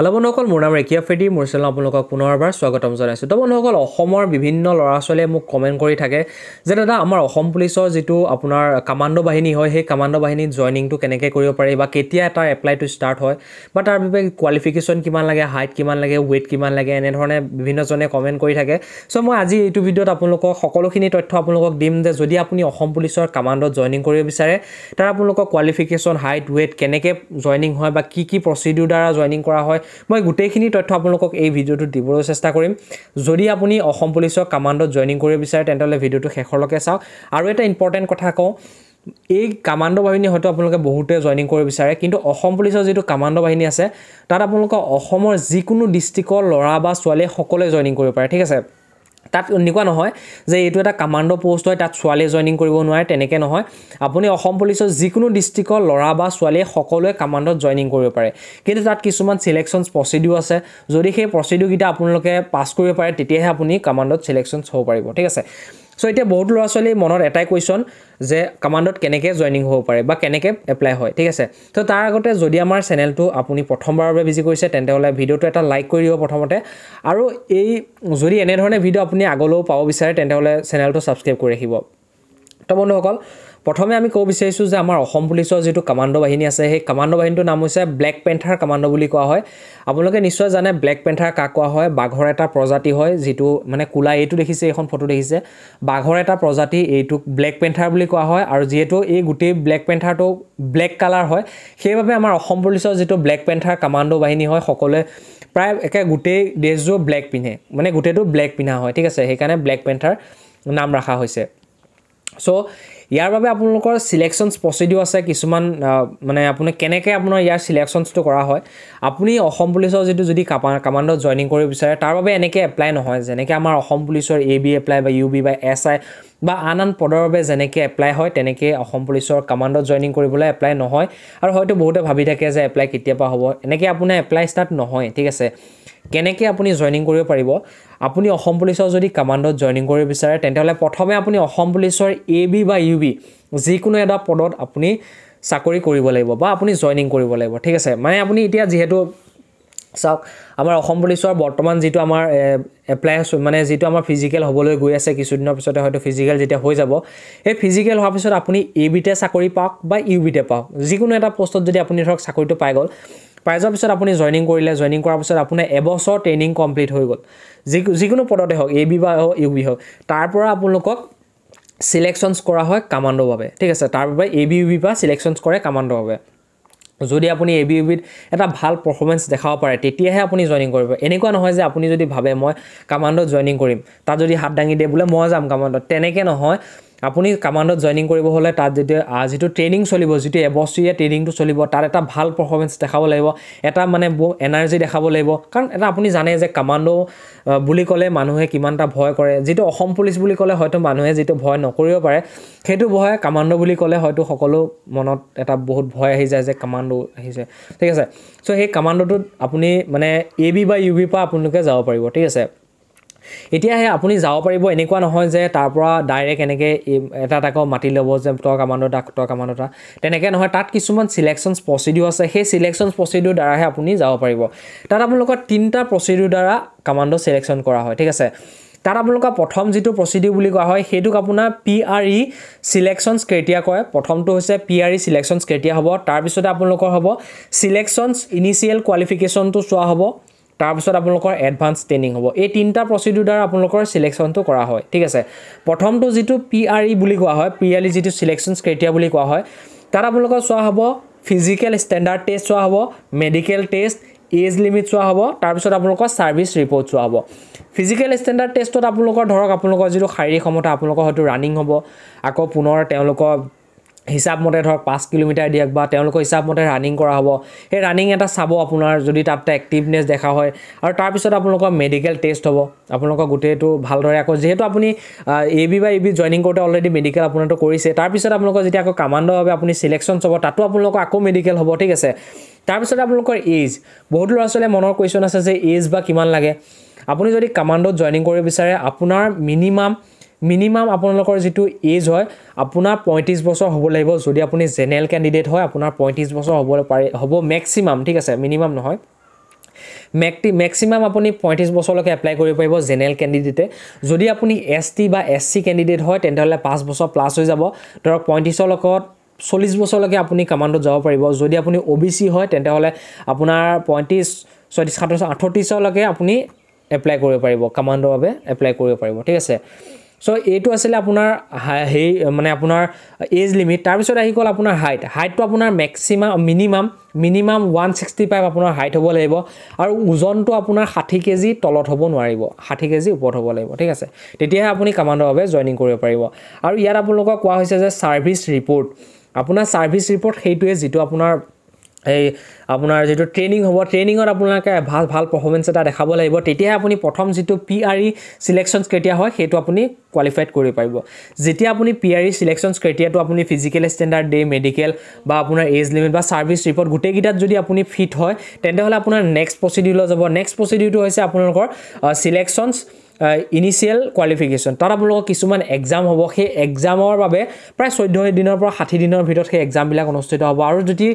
hello' বন্ধুসকল মোৰ নাম ৰেকিয়া ফেডি মোৰ চেনেল আপোনালোকক পুনৰবাৰ স্বাগতম জনাইছোঁ তো বন্ধুসকল অসমৰ বিভিন্ন ল'ৰা ছোৱালীয়ে মোক কমেণ্ট কৰি থাকে যে দাদা আমাৰ অসম পুলিচৰ যিটো আপোনাৰ কামাণ্ডো বাহিনী হয় সেই কামাণ্ডো বাহিনীত জইনিংটো কেনেকৈ কৰিব পাৰি বা কেতিয়া তাৰ এপ্লাইটো ষ্টাৰ্ট হয় বা তাৰ বাবে কোৱালিফিকেশ্যন কিমান লাগে হাইট কিমান লাগে ৱেইট কিমান লাগে এনেধৰণে বিভিন্নজনে কমেণ্ট কৰি থাকে চ' মই আজি এইটো ভিডিঅ'ত আপোনালোকক সকলোখিনি তথ্য আপোনালোকক দিম যে যদি আপুনি অসম পুলিচৰ কামাণ্ডত জইনিং কৰিব বিচাৰে তাৰ আপোনালোকৰ কোৱালিফিকেশ্যন হাইট ৱেইট কেনেকৈ জইনিং হয় বা কি কি প্ৰচিডিউৰ দ্বাৰা জইনিং কৰা হয় মই গোটেইখিনি তথ্য আপোনালোকক এই ভিডিঅ'টোত দিবলৈ চেষ্টা কৰিম যদি আপুনি অসম পুলিচৰ কামাণ্ডত জইনিং কৰিব বিচাৰে তেনেহ'লে ভিডিঅ'টো শেষলৈকে চাওক আৰু এটা ইম্পৰ্টেণ্ট কথা কওঁ এই কামাণ্ড বাহিনী হয়তো আপোনালোকে বহুতে জইনিং কৰিব বিচাৰে কিন্তু অসম পুলিচৰ যিটো কামাণ্ড বাহিনী আছে তাত আপোনালোকৰ অসমৰ যিকোনো ডিষ্ট্ৰিক্টৰ ল'ৰা বা ছোৱালীয়ে সকলোৱে জইনিং কৰিব পাৰে ঠিক আছে তাত এনেকুৱা নহয় যে এইটো এটা কামাণ্ড পোষ্ট হয় তাত ছোৱালীয়ে জইনিং কৰিব নোৱাৰে তেনেকৈ নহয় আপুনি অসম পুলিচৰ যিকোনো ডিষ্ট্ৰিক্টৰ ল'ৰা বা ছোৱালীয়ে সকলোৱে কামাণ্ডত জইনিং কৰিব পাৰে কিন্তু তাত কিছুমান ছিলেকশ্যনচ প্ৰচিডিউ আছে যদি সেই প্ৰচিডিউকেইটা আপোনালোকে পাছ কৰিব পাৰে তেতিয়াহে আপুনি কামাণ্ডত ছিলেকশ্যনচ হ'ব পাৰিব ঠিক আছে চ' এতিয়া বহুত ল'ৰা ছোৱালীৰ মনত এটাই কুৱেশ্যন যে কামাণ্ডত কেনেকৈ জইনিং হ'ব পাৰে বা কেনেকৈ এপ্লাই হয় ঠিক আছে ত' তাৰ আগতে যদি আমাৰ চেনেলটো আপুনি প্ৰথমবাৰৰ বাবে ভিজি কৰিছে তেন্তেহ'লে ভিডিঅ'টো এটা লাইক কৰি দিব প্ৰথমতে আৰু এই যদি এনেধৰণে ভিডিঅ' আপুনি আগলৈও পাব বিচাৰে তেন্তেহ'লে চেনেলটো ছাবস্ক্ৰাইব কৰি ৰাখিব ত' বন্ধুসকল প্ৰথমে আমি ক'ব বিচাৰিছোঁ যে আমাৰ অসম পুলিচৰ যিটো কামাণ্ডো বাহিনী আছে সেই কামাণ্ডো বাহিনীটোৰ নাম হৈছে ব্লেক পেন্থাৰ কামাণ্ডো বুলি কোৱা হয় আপোনালোকে নিশ্চয় জানে ব্লেক পেন্থাৰ কাক কোৱা হয় বাঘৰ এটা প্ৰজাতি হয় যিটো মানে কোলা এইটো দেখিছে এইখন ফটো দেখিছে বাঘৰ এটা প্ৰজাতি এইটোক ব্লেক পেন্থাৰ বুলি কোৱা হয় আৰু যিহেতু এই গোটেই ব্লেক পেন্থাৰটো ব্লেক কালাৰ হয় সেইবাবে আমাৰ অসম পুলিচৰ যিটো ব্লেক পেন্থাৰ কামাণ্ডো বাহিনী হয় সকলোৱে প্ৰায় একে গোটেই ড্ৰেছযোৰ ব্লেক পিন্ধে মানে গোটেইটো ব্লেক পিন্ধা হয় ঠিক আছে সেইকাৰণে ব্লেক পেন্থাৰ নাম ৰখা হৈছে চ' ইয়াৰ বাবে আপোনালোকৰ চিলেকশ্যনছ প্ৰচিডিউ আছে কিছুমান মানে আপুনি কেনেকৈ আপোনাৰ ইয়াৰ চিলেকশ্যনছটো কৰা হয় আপুনি অসম পুলিচৰ যিটো যদি কামা কামাণ্ডত জইনিং কৰিব বিচাৰে তাৰ বাবে এনেকৈ এপ্লাই নহয় যেনেকৈ আমাৰ অসম পুলিচৰ এ বি এপ্লাই বা ইউ বি বা এছ আই বা আন আন পদৰ বাবে যেনেকৈ এপ্লাই হয় তেনেকৈ অসম পুলিচৰ কামাণ্ডত জইনিং কৰিবলৈ এপ্লাই নহয় আৰু হয়তো বহুতে ভাবি থাকে যে এপ্লাই কেতিয়াবা হ'ব এনেকৈ আপোনাৰ এপ্লাই ষ্টাৰ্ট নহয় ঠিক আছে কেনেকৈ আপুনি জইনিং কৰিব পাৰিব আপুনি অসম পুলিচৰ যদি কামাণ্ডত জইনিং কৰিব বিচাৰে হ'লে প্ৰথমে আপুনি অসম পুলিচৰ এ বি বা ইউ বি যিকোনো এটা পদত আপুনি চাকৰি কৰিব লাগিব বা আপুনি জইনিং কৰিব লাগিব ঠিক আছে মানে আপুনি এতিয়া যিহেতু চাওক আমাৰ অসম পুলিচৰ বৰ্তমান যিটো আমাৰ এপ্লাই মানে যিটো আমাৰ ফিজিকেল হ'বলৈ গৈ আছে কিছুদিনৰ পিছতে হয়তো ফিজিকেল যেতিয়া হৈ যাব সেই ফিজিকেল হোৱাৰ পিছত আপুনি এ বিতে চাকৰি পাওক বা ইউ বি বিতে পাওক যিকোনো এটা পষ্টত যদি আপুনি ধৰক চাকৰিটো পাই গ'ল পাই যোৱাৰ পিছত আপুনি জইনিং কৰিলে জইনিং কৰাৰ পিছত আপুনি এবছৰ ট্ৰেইনিং কমপ্লিট হৈ গ'ল যি যিকোনো পদতে হওক এ বি বা হওক ইউ বি হওক তাৰ পৰা আপোনালোকক ছিলেকশ্যনছ কৰা হয় কামাণ্ডৰ বাবে ঠিক আছে তাৰ বাবে এ বি ইউ বি পৰা ছিলেকশ্যনছ কৰে কামাণ্ডৰ বাবে যদি আপুনি এ বি ইউ বিত এটা ভাল পাৰফৰ্মেঞ্চ দেখাব পাৰে তেতিয়াহে আপুনি জইনিং কৰিব এনেকুৱা নহয় যে আপুনি যদি ভাবে মই কামাণ্ডত জইনিং কৰিম তাত যদি হাত দাঙি দিয়ে বোলে মই যাম কামাণ্ডত তেনেকৈ নহয় আপুনি কামাণ্ডত জইনিং কৰিব হ'লে তাত যদি যিটো ট্ৰেইনিং চলিব যিটো এবছৰীয়া ট্ৰেইনিংটো চলিব তাত এটা ভাল পাৰফৰ্মেঞ্চ দেখাব লাগিব এটা মানে এনাৰ্জি দেখাব লাগিব কাৰণ এটা আপুনি জানে যে কামাণ্ডো বুলি ক'লে মানুহে কিমানটা ভয় কৰে যিটো অসম পুলিচ বুলি ক'লে হয়তো মানুহে যিটো ভয় নকৰিব পাৰে সেইটো ভয় কামাণ্ডো বুলি ক'লে হয়তো সকলো মনত এটা বহুত ভয় আহি যায় যে কামাণ্ডো আহিছে ঠিক আছে চ' সেই কামাণ্ডোটোত আপুনি মানে এ বি বা ইউ বিৰ পৰা আপোনালোকে যাব পাৰিব ঠিক আছে এতিয়াহে আপুনি যাব পাৰিব এনেকুৱা নহয় যে তাৰ পৰা ডাইৰেক্ট এনেকৈ এটা এটা মাতি ল'ব যে তই কামানো এটা তই কামানো দা তেনেকৈ নহয় তাত কিছুমান চিলেকশ্যন প্ৰচিডিউ আছে সেই চিলেকশ্যন প্ৰচিডিউৰ দ্বাৰাহে আপুনি যাব পাৰিব তাত আপোনালোকৰ তিনিটা প্ৰচিডিউৰ দ্বাৰা কামাণ্ড চিলেকশ্যন কৰা হয় ঠিক আছে তাত আপোনালোকৰ প্ৰথম যিটো প্ৰচিডিউ বুলি কোৱা হয় সেইটোক আপোনাৰ পি আৰ ই চিলেকশ্যনছ ক্ৰেটিয়া কয় প্ৰথমটো হৈছে পি আৰ ই চিলেকশ্যনছ ক্ৰেটিয়া হ'ব তাৰপিছতে আপোনালোকৰ হ'ব চিলেকশ্যনছ ইনিচিয়েল কোৱালিফিকেশ্যনটো চোৱা হ'ব তাৰপিছত আপোনালোকৰ এডভান্স ট্ৰেইনিং হ'ব এই তিনিটা প্ৰচিডিউৰ দ্বাৰা আপোনালোকৰ চিলেকশ্যনটো কৰা হয় ঠিক আছে প্ৰথমটো যিটো পি আৰ ই বুলি কোৱা হয় পি আৰ ই যিটো চিলেকশ্যন ক্ৰাইটেৰিয়া বুলি কোৱা হয় তাত আপোনালোকৰ চোৱা হ'ব ফিজিকেল ষ্টেণ্ডাৰ্ড টেষ্ট চোৱা হ'ব মেডিকেল টেষ্ট এজ লিমিট চোৱা হ'ব তাৰপিছত আপোনালোকৰ ছাৰ্ভিচ ৰিপৰ্ট চোৱা হ'ব ফিজিকেল ষ্টেণ্ডাৰ্ড টেষ্টত আপোনালোকৰ ধৰক আপোনালোকৰ যিটো শাৰীৰিক ক্ষমতা আপোনালোকৰ হয়তো ৰানিং হ'ব আকৌ পুনৰ তেওঁলোকৰ হিচাপমতে ধৰক পাঁচ কিলোমিটাৰ দিয়ক বা তেওঁলোকৰ হিচাপমতে ৰানিং কৰা হ'ব সেই ৰানিং এটা চাব আপোনাৰ যদি তাত এক্টিভনেছ দেখা হয় আৰু তাৰপিছত আপোনালোকৰ মেডিকেল টেষ্ট হ'ব আপোনালোকৰ গোটেইটো ভালদৰে আকৌ যিহেতু আপুনি এ বি বা ই বি জইনিং কৰোঁতে অলৰেডি মেডিকেল আপোনাৰতো কৰিছে তাৰপিছত আপোনালোকৰ যেতিয়া আকৌ কামাণ্ডভাৱে আপুনি ছিলেকশ্যন হ'ব তাতো আপোনালোকৰ আকৌ মেডিকেল হ'ব ঠিক আছে তাৰপিছত আপোনালোকৰ এজ বহুতো ল'ৰা ছোৱালীয়ে মনৰ কুৱেশ্যন আছে যে এজ বা কিমান লাগে আপুনি যদি কামাণ্ডত জইনিং কৰিব বিচাৰে আপোনাৰ মিনিমাম মিনিমাম আপোনালোকৰ যিটো এজ হয় আপোনাৰ পঁয়ত্ৰিছ বছৰ হ'ব লাগিব যদি আপুনি জেনেৰেল কেণ্ডিডেট হয় আপোনাৰ পঁয়ত্ৰিছ বছৰ হ'ব পাৰি হ'ব মেক্সিমাম ঠিক আছে মিনিমাম নহয় মেক্টি মেক্সিমাম আপুনি পঁয়ত্ৰিছ বছৰলৈকে এপ্লাই কৰিব পাৰিব জেনেৰেল কেণ্ডিডেটে যদি আপুনি এছ টি বা এছ চি কেণ্ডিডেট হয় তেনেহ'লে পাঁচ বছৰ প্লাছ হৈ যাব ধৰক পঁয়ত্ৰিছৰ লগত চল্লিছ বছৰলৈকে আপুনি কামাণ্ডত যাব পাৰিব যদি আপুনি অ' বি চি হয় তেনেহ'লে আপোনাৰ পঁয়ত্ৰিছ ছয়ত্ৰিছ সাতত্ৰিছ আঠত্ৰিছলৈকে আপুনি এপ্লাই কৰিব পাৰিব কামাণ্ডৰ বাবে এপ্লাই কৰিব পাৰিব ঠিক আছে চ' এইটো আছিলে আপোনাৰ হেৰি মানে আপোনাৰ এজ লিমিট তাৰপিছত আহি গ'ল আপোনাৰ হাইট হাইটটো আপোনাৰ maximum minimum minimum one sixty five আপোনাৰ হাইট হ'ব লাগিব আৰু ওজনটো আপোনাৰ ষাঠি কেজি তলত হ'ব নোৱাৰিব ষাঠি কেজি ওপৰত হ'ব লাগিব ঠিক আছে তেতিয়াহে আপুনি কামাণ্ডভাৱে জইনিং কৰিব পাৰিব আৰু ইয়াত আপোনালোকক কোৱা হৈছে যে ছাৰ্ভিচ ৰিপৰ্ট আপোনাৰ ছাৰ্ভিচ ৰিপৰ্ট সেইটোৱে যিটো আপোনাৰ এই আপোনাৰ যিটো ট্ৰেইনিং হ'ব ট্ৰেইনিঙত আপোনালোকে ভাল ভাল পাৰফৰ্মেঞ্চ এটা দেখাব লাগিব তেতিয়াহে আপুনি প্ৰথম যিটো পি আৰ ই চিলেকশ্যনছ কেতিয়া হয় সেইটো আপুনি কোৱালিফাইড কৰিব পাৰিব যেতিয়া আপুনি পি আৰ ই চিলেকশ্যনছ কেতিয়াটো আপুনি ফিজিকেল ষ্টেণ্ডাৰ্ড ডে মেডিকেল বা আপোনাৰ এজ লিমিট বা ছাৰ্ভিছ ৰিপৰ্ট গোটেইকেইটাত যদি আপুনি ফিট হয় তেন্তেহ'লে আপোনাৰ নেক্সট প্ৰচিডিউলৈ যাব নেক্সট প্ৰচিডিউৰটো হৈছে আপোনালোকৰ চিলেকশ্যনছ ইনিচিয়েল কোৱালিফিকেশ্যন তাত আপোনালোকৰ কিছুমান এক্সাম হ'ব সেই এক্সামৰ বাবে প্ৰায় চৈধ্য দিনৰ পৰা ষাঠি দিনৰ ভিতৰত সেই এক্সামবিলাক অনুষ্ঠিত হ'ব আৰু যদি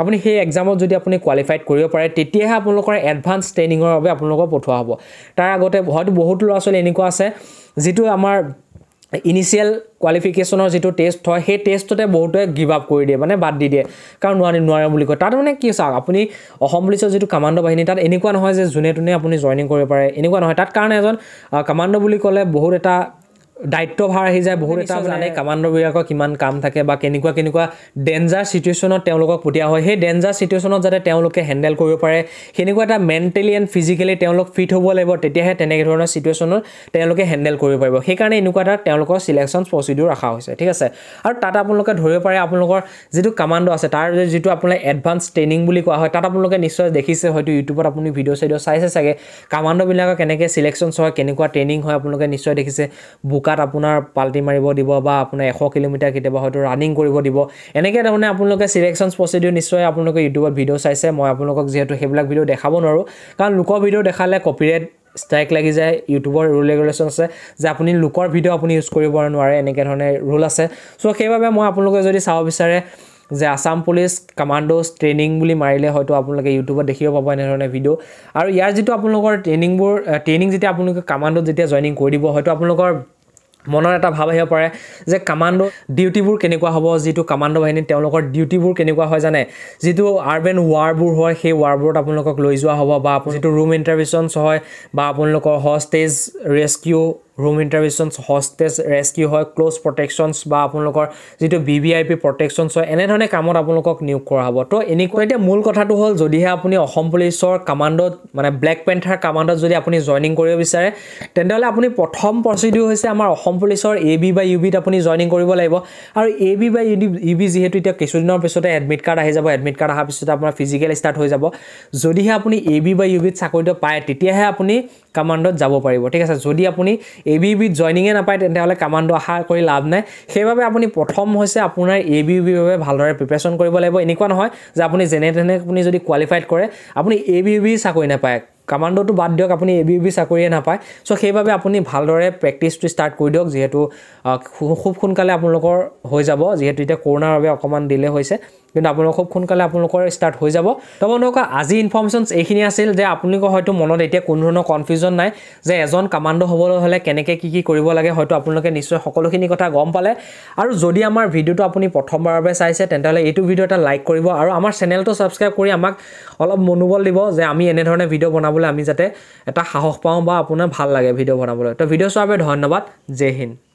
আপুনি সেই এক্সামত যদি আপুনি কোৱালিফাইড কৰিব পাৰে তেতিয়াহে আপোনালোকৰ এডভান্স ট্ৰেইনিঙৰ বাবে আপোনালোকক পঠোৱা হ'ব তাৰ আগতে হয়তো বহুতো ল'ৰা ছোৱালী এনেকুৱা আছে যিটো আমাৰ ইনিচিয়েল কোৱালিফিকেশ্যনৰ যিটো টেষ্ট হয় সেই টেষ্টতে বহুতে গিভ আপ কৰি দিয়ে মানে বাদ দি দিয়ে কাৰণ নোৱাৰি নোৱাৰে বুলি কয় তাত মানে কি চাওক আপুনি অসম পুলিচৰ যিটো কামাণ্ড বাহিনী তাত এনেকুৱা নহয় যে যোনে তোনে আপুনি জইনিং কৰিব পাৰে এনেকুৱা নহয় তাত কাৰণে এজন কামাণ্ড বুলি ক'লে বহুত এটা দায়িত্ব ভাৰ আহি যায় বহুত এটা জানে কামাণ্ডবিলাকৰ কিমান কাম থাকে বা কেনেকুৱা কেনেকুৱা ডেঞ্জাৰ চিটুৱেশ্যনত তেওঁলোকক পঠিওৱা হয় সেই ডেঞ্জাৰ ছিটুৱেশ্যনত যাতে তেওঁলোকে হেণ্ডেল কৰিব পাৰে সেনেকুৱা এটা মেণ্টেলি এণ্ড ফিজিকেলি তেওঁলোক ফিট হ'ব লাগিব তেতিয়াহে তেনেধৰণৰ চিটুৱেশ্যনত তেওঁলোকে হেণ্ডেল কৰিব পাৰিব সেইকাৰণে এনেকুৱা এটা তেওঁলোকৰ চিলেকশ্যন প্ৰচিডিউ ৰখা হৈছে ঠিক আছে আৰু তাত আপোনালোকে ধৰিব পাৰে আপোনালোকৰ যিটো কামাণ্ড আছে তাৰ যিটো আপোনালোকে এডভান্স ট্ৰেইনিং বুলি কোৱা হয় তাত আপোনালোকে নিশ্চয় দেখিছে হয়তো ইউটিউবত আপুনি ভিডিঅ' চিডিঅ' চাইছে চাগে কামাণ্ডবিলাকৰ কেনেকৈ ছিলেকশ্যনছ হয় কেনেকুৱা ট্ৰেইনিং হয় আপোনালোকে নিশ্চয় দেখিছে বুকা বোকাত আপোনাৰ পাল্টি মাৰিব দিব বা আপোনাৰ এশ কিলোমিটাৰ কেতিয়াবা হয়তো ৰানিং কৰিব দিব এনেকৈ ধৰণে আপোনালোকে চিলেকশ্যন প্ৰচিডিঅ' নিশ্চয় আপোনালোকে ইউটিউবত ভিডিঅ' চাইছে মই আপোনালোকক যিহেতু সেইবিলাক ভিডিঅ' দেখাব নোৱাৰোঁ কাৰণ লোকৰ ভিডিঅ' দেখালে কপিৰেট ষ্ট্ৰাইক লাগি যায় ইউটিউবৰ ৰুল ৰেগুলেশ্যন আছে যে আপুনি লোকৰ ভিডিঅ' আপুনি ইউজ কৰিব নোৱাৰে এনেকৈ ধৰণে ৰুল আছে চ' সেইবাবে মই আপোনালোকে যদি চাব বিচাৰে যে আছাম পুলিচ কমাণ্ডোজ ট্ৰেইনিং বুলি মাৰিলে হয়তো আপোনালোকে ইউটিউবত দেখিব পাব এনেধৰণে ভিডিঅ' আৰু ইয়াৰ যিটো আপোনালোকৰ ট্ৰেইনিংবোৰ ট্ৰেইনিং যেতিয়া আপোনালোকে কমাণ্ডোত যেতিয়া জইনিং কৰি দিব হয়তো আপোনালোকৰ মনৰ এটা ভাৱ আহিব পাৰে যে কামাণ্ডো ডিউটিবোৰ কেনেকুৱা হ'ব যিটো কামাণ্ডো বাহিনীত তেওঁলোকৰ ডিউটিবোৰ কেনেকুৱা হয় জানে যিটো আৰ্বেন ৱাৰবোৰ হয় সেই ৱাৰবোৰত আপোনালোকক লৈ যোৱা হ'ব বা যিটো ৰুম ইণ্টাৰভিশ্যনছ হয় বা আপোনালোকৰ hostage rescue room interventions hostage rescue হয় ক্ল'জ প্ৰটেকশ্যনছ বা আপোনালোকৰ যিটো B V I P protections হয় এনেধৰণে কামত আপোনালোকক নিয়োগ কৰা হ'ব তো এনেকুৱা এতিয়া মূল কথাটো হ'ল যদিহে আপুনি অসম পুলিচৰ কামাণ্ডত মানে ব্লেক পেণ্টাৰ কামাণ্ডত যদি আপুনি জইনিং কৰিব বিচাৰে তেনেহ'লে আপুনি প্ৰথম প্ৰচিডিউ হৈছে আমাৰ অসম পুলিচৰ এ বি বা ইউ বিত আপুনি জইনিং কৰিব লাগিব আৰু এ বি বা ইউ ডি ইউ বি যিহেতু এতিয়া কিছুদিনৰ পিছতে এডমিট কাৰ্ড আহি যাব এডমিট কাৰ্ড অহাৰ পিছতে আপোনাৰ ফিজিকেল ষ্টাৰ্ট হৈ যাব যদিহে আপুনি এ বি বা ইউ বিত চাকৰিটো পায় তেতিয়াহে আপুনি কামাণ্ডত যাব পাৰিব ঠিক আছে যদি আপুনি এ বি বিত জইনিঙে নাপায় তেনেহ'লে কামাণ্ডো আশা কৰি লাভ নাই সেইবাবে আপুনি প্ৰথম হৈছে আপোনাৰ এ বি বিৰ বাবে ভালদৰে প্ৰিপেৰেশ্যন কৰিব লাগিব এনেকুৱা নহয় যে আপুনি যেনে তেনে আপুনি যদি কোৱালিফাইড কৰে আপুনি এ বি বি চাকৰি নাপায় কামাণ্ডটো বাদ দিয়ক আপুনি এ বি বি চাকৰিয়ে নাপায় চ' সেইবাবে আপুনি ভালদৰে প্ৰেক্টিচটো ষ্টাৰ্ট কৰি দিয়ক যিহেতু খুব সোনকালে আপোনালোকৰ হৈ যাব যিহেতু এতিয়া কৰোণাৰ বাবে অকণমান ডিলে হৈছে কিন্তু আপোনালোকৰ খুব সোনকালে আপোনালোকৰ ষ্টাৰ্ট হৈ যাব তো বন্ধুসকল আজি ইনফৰ্মেশ্যনছ এইখিনি আছিল যে আপোনালোকৰ হয়তো মনত এতিয়া কোনো ধৰণৰ কনফিউজন নাই যে এজন কামাণ্ড হ'বলৈ হ'লে কেনেকৈ কি কি কৰিব লাগে হয়তো আপোনালোকে নিশ্চয় সকলোখিনি কথা গম পালে আৰু যদি আমাৰ ভিডিঅ'টো আপুনি প্ৰথমবাৰৰ বাবে চাইছে তেনেহ'লে এইটো ভিডিঅ' এটা লাইক কৰিব আৰু আমাৰ চেনেলটো ছাবস্ক্ৰাইব কৰি আমাক অলপ মনোবল দিব যে আমি এনেধৰণে ভিডিঅ' বনাবলৈ আমি যাতে এটা সাহস পাওঁ বা আপোনাৰ ভাল লাগে ভিডিঅ' বনাবলৈ তো ভিডিঅ' চোৱাৰ বাবে ধন্যবাদ জে হিন্দ